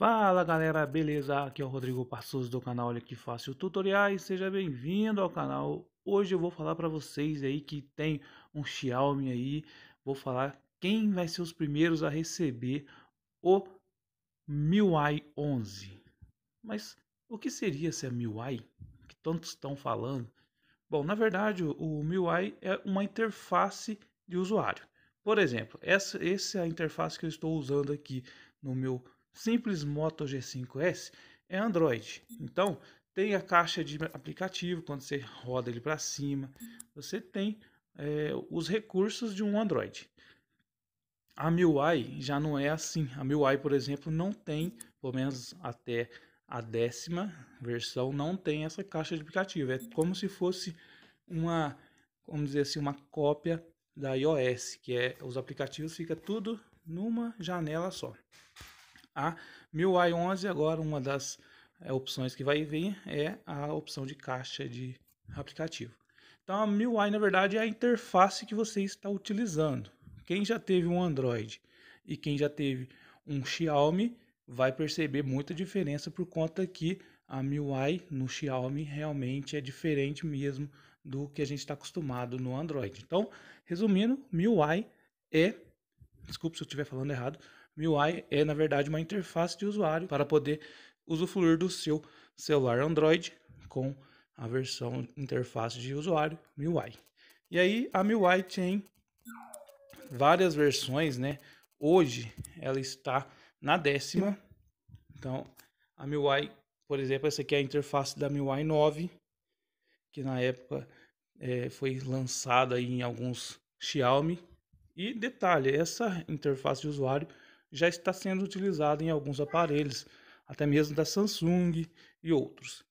Fala galera, beleza? Aqui é o Rodrigo Passos do canal Olha Que Fácil Tutoriais, seja bem-vindo ao canal. Hoje eu vou falar para vocês aí que tem um Xiaomi aí, vou falar quem vai ser os primeiros a receber o MIUI 11. Mas o que seria essa MIUI que tantos estão falando? Bom, na verdade o MIUI é uma interface de usuário. Por exemplo, essa, essa é a interface que eu estou usando aqui no meu simples Moto G5S é Android. Então, tem a caixa de aplicativo, quando você roda ele para cima, você tem é, os recursos de um Android. A MIUI já não é assim. A MIUI, por exemplo, não tem, pelo menos até a décima versão, não tem essa caixa de aplicativo. É como se fosse uma, vamos dizer assim, uma cópia da iOS, que é os aplicativos fica tudo numa janela só. A 1000i11 agora uma das é, opções que vai vir é a opção de caixa de aplicativo. Então a MIUI na verdade é a interface que você está utilizando. Quem já teve um Android e quem já teve um Xiaomi vai perceber muita diferença por conta que a MIUI no Xiaomi realmente é diferente mesmo do que a gente está acostumado no Android. Então, resumindo, MIUI é, desculpe se eu estiver falando errado, MIUI é, na verdade, uma interface de usuário para poder usufruir do seu celular Android com a versão interface de usuário MIUI. E aí a MIUI tem várias versões, né? Hoje ela está na décima. Então a MIUI, por exemplo, essa aqui é a interface da MIUI 9, que na época é, foi lançada em alguns Xiaomi. E detalhe, essa interface de usuário já está sendo utilizado em alguns aparelhos, até mesmo da Samsung e outros.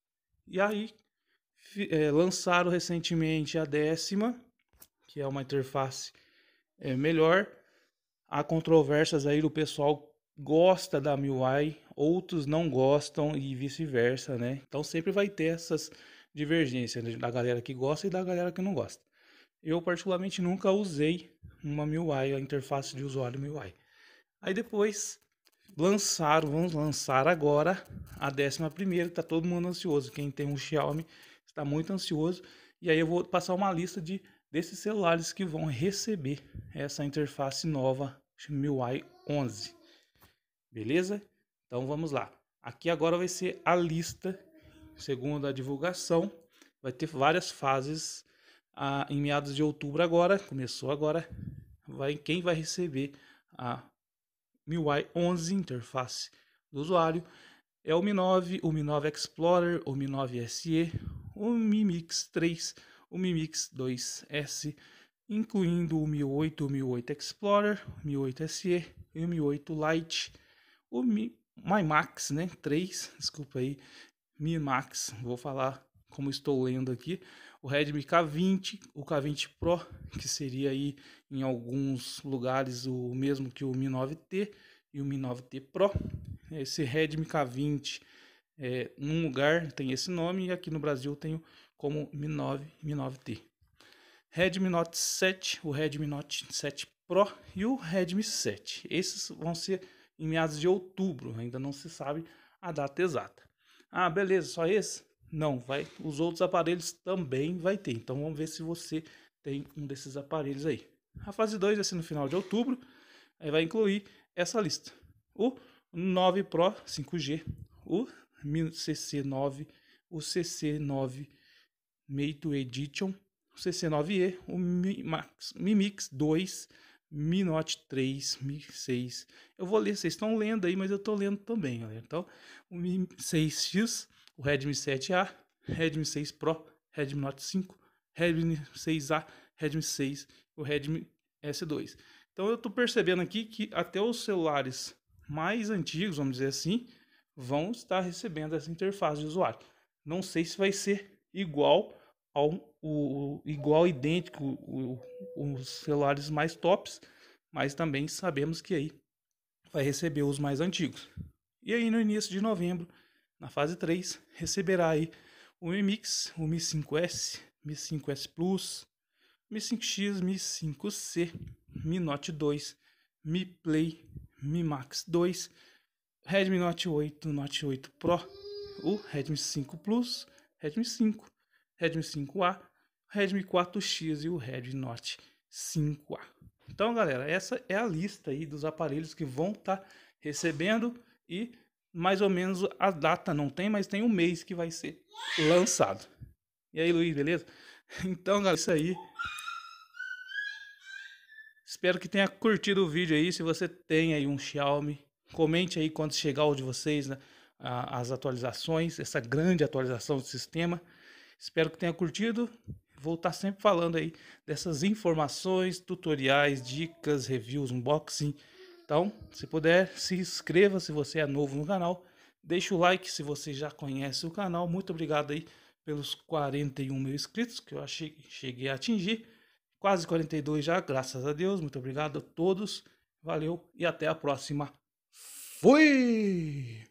E aí é, lançaram recentemente a décima, que é uma interface é, melhor. Há controvérsias aí do pessoal gosta da MIUI, outros não gostam e vice-versa, né? Então sempre vai ter essas divergências né? da galera que gosta e da galera que não gosta. Eu particularmente nunca usei uma MIUI, a interface de usuário MIUI. Aí depois lançaram, vamos lançar agora a 11, tá todo mundo ansioso. Quem tem um Xiaomi está muito ansioso. E aí eu vou passar uma lista de desses celulares que vão receber essa interface nova MIUI 11. Beleza? Então vamos lá. Aqui agora vai ser a lista, segundo a divulgação, vai ter várias fases ah, em meados de outubro agora, começou agora, vai quem vai receber a MIUI 11 interface do usuário, é o Mi 9, o Mi 9 Explorer, o Mi 9 SE, o Mi Mix 3, o Mi Mix 2S, incluindo o Mi 8, o Mi 8 Explorer, o Mi 8 SE e o Mi 8 Lite, o Mi My Max, né, 3, desculpa aí, Mi Max, vou falar como estou lendo aqui, o Redmi K20, o K20 Pro, que seria aí em alguns lugares o mesmo que o Mi 9T e o Mi 9T Pro. Esse Redmi K20 é, num lugar tem esse nome e aqui no Brasil tem como Mi 9 Mi 9T. Redmi Note 7, o Redmi Note 7 Pro e o Redmi 7. Esses vão ser em meados de outubro, ainda não se sabe a data exata. Ah, beleza, só esse? Não, vai. Os outros aparelhos também vai ter. Então vamos ver se você tem um desses aparelhos aí. A fase 2 vai ser no final de outubro. Aí vai incluir essa lista. O 9 Pro 5G, o CC9, o CC9 Mate Edition, o CC9E, o Mi, Max, Mi Mix 2, Mi Note 3, Mi 6. Eu vou ler, vocês estão lendo aí, mas eu estou lendo também, galera. Então, o Mi 6X o Redmi 7A, Redmi 6 Pro, Redmi Note 5, Redmi 6A, Redmi 6 e o Redmi S2. Então eu estou percebendo aqui que até os celulares mais antigos, vamos dizer assim, vão estar recebendo essa interface de usuário. Não sei se vai ser igual ao o, o igual idêntico o, os celulares mais tops, mas também sabemos que aí vai receber os mais antigos. E aí no início de novembro na fase 3, receberá aí o Mi Mix, o Mi 5S, Mi 5S Plus, Mi 5X, Mi 5C, Mi Note 2, Mi Play, Mi Max 2, Redmi Note 8, Note 8 Pro, o Redmi 5 Plus, Redmi 5, Redmi 5A, Redmi 4X e o Redmi Note 5A. Então, galera, essa é a lista aí dos aparelhos que vão estar tá recebendo e mais ou menos a data não tem, mas tem um mês que vai ser lançado. E aí, Luiz, beleza? Então, galera, é isso aí. Espero que tenha curtido o vídeo aí. Se você tem aí um Xiaomi, comente aí quando chegar o de vocês, né? As atualizações, essa grande atualização do sistema. Espero que tenha curtido. Vou estar tá sempre falando aí dessas informações, tutoriais, dicas, reviews, unboxing. Então, se puder, se inscreva se você é novo no canal. Deixa o like se você já conhece o canal. Muito obrigado aí pelos 41 mil inscritos que eu achei, cheguei a atingir. Quase 42 já, graças a Deus. Muito obrigado a todos. Valeu e até a próxima. Fui!